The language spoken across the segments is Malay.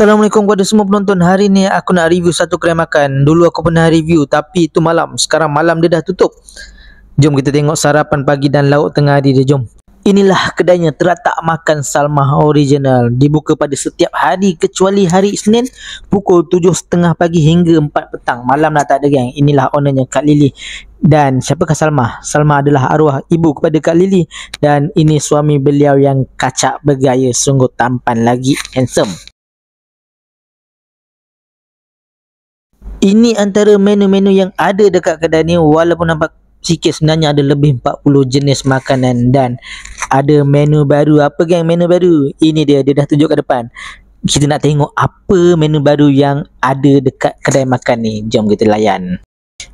Assalamualaikum kepada semua penonton Hari ni aku nak review satu kedai makan Dulu aku pernah review tapi itu malam Sekarang malam dia dah tutup Jom kita tengok sarapan pagi dan lauk tengah hari dia jom Inilah kedainya teratak makan Salma original Dibuka pada setiap hari kecuali hari Isnin Pukul 7.30 pagi hingga 4 petang Malam dah tak ada gang Inilah ownernya Kak Lily Dan siapakah Salma. Salma adalah arwah ibu kepada Kak Lily Dan ini suami beliau yang kacak bergaya Sungguh tampan lagi handsome Ini antara menu-menu yang ada dekat kedai ni walaupun nampak sikit sebenarnya ada lebih 40 jenis makanan dan ada menu baru. Apa geng menu baru? Ini dia, dia dah tunjuk ke depan. Kita nak tengok apa menu baru yang ada dekat kedai makan ni. Jom kita layan.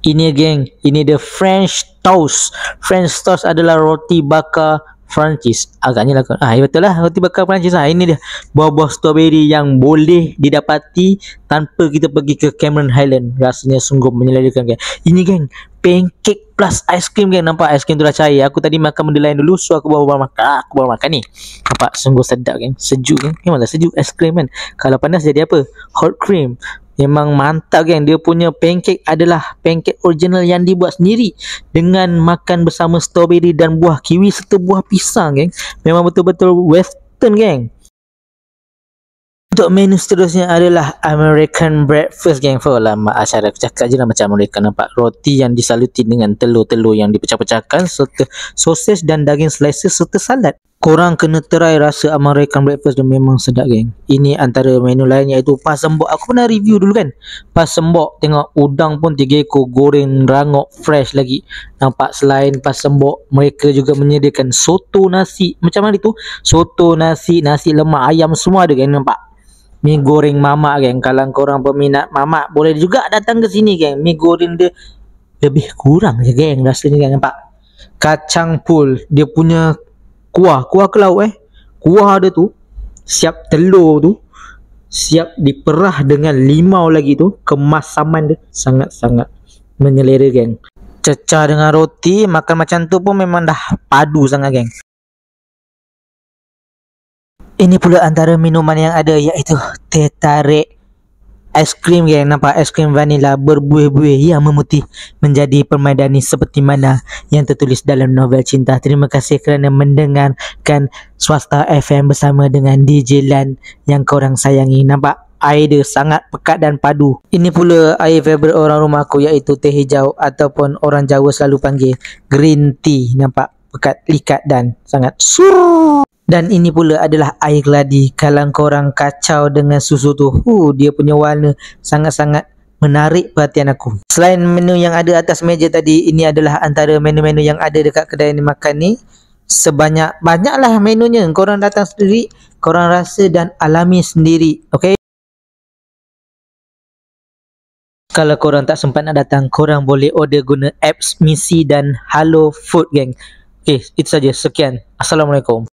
Ini geng, ini dia French Toast. French Toast adalah roti bakar Perancis agaknya lah ah ya betul lah roti bakar Perancis ah ini dia buah-buah strawberry yang boleh didapati tanpa kita pergi ke Cameron Highland rasanya sungguh menyelerakan geng ini geng pancake plus ice cream geng nampak ice cream tu dah cair aku tadi makan benda lain dulu so aku baru makan aku baru makan ni nampak sungguh sedap geng sejuk geng memanglah sejuk ice cream kan kalau panas jadi apa hot cream Memang mantap geng Dia punya pancake adalah Pancake original yang dibuat sendiri Dengan makan bersama strawberry dan buah kiwi Serta buah pisang geng Memang betul-betul western geng untuk menu seterusnya adalah American Breakfast geng for lama acara cakap je lah macam mereka nampak roti yang disaluti dengan telur-telur yang dipecah-pecahkan serta sosis dan daging slices, serta salad korang kena try rasa American Breakfast dia memang sedap geng ini antara menu lain iaitu pas sembok aku pernah review dulu kan pas sembok tengok udang pun 3 ekor goreng rangok fresh lagi nampak selain pas sembok mereka juga menyediakan soto nasi macam mana tu soto nasi nasi lemak ayam semua ada geng nampak Mi goreng mamak geng Kalau korang peminat mamak Boleh juga datang ke sini geng Mi goreng dia Lebih kurang je geng Rasanya geng nampak Kacang pul Dia punya Kuah Kuah ke laut eh Kuah dia tu Siap telur tu Siap diperah dengan limau lagi tu Kemasaman dia Sangat-sangat Menyelera geng Cecah dengan roti Makan macam tu pun memang dah Padu sangat geng ini pula antara minuman yang ada iaitu teh tarik Ais krim geng nampak ais krim vanila berbuih-buih yang memutih menjadi permadani seperti mana yang tertulis dalam novel cinta. Terima kasih kerana mendengarkan swasta FM bersama dengan DJ Lan yang korang sayangi. Nampak air dia sangat pekat dan padu. Ini pula air favorite orang rumah aku iaitu teh hijau ataupun orang Jawa selalu panggil green tea. Nampak pekat, likat dan sangat suruh. Dan ini pula adalah air geladi. Kalau korang kacau dengan susu tu, huh, dia punya warna sangat-sangat menarik perhatian aku. Selain menu yang ada atas meja tadi, ini adalah antara menu-menu yang ada dekat kedai ni makan ni. Sebanyak, banyaklah menunya. Korang datang sendiri, korang rasa dan alami sendiri. Okay? Kalau korang tak sempat nak datang, korang boleh order guna apps Missy dan Hello Food Gang. Okay, itu saja. Sekian. Assalamualaikum.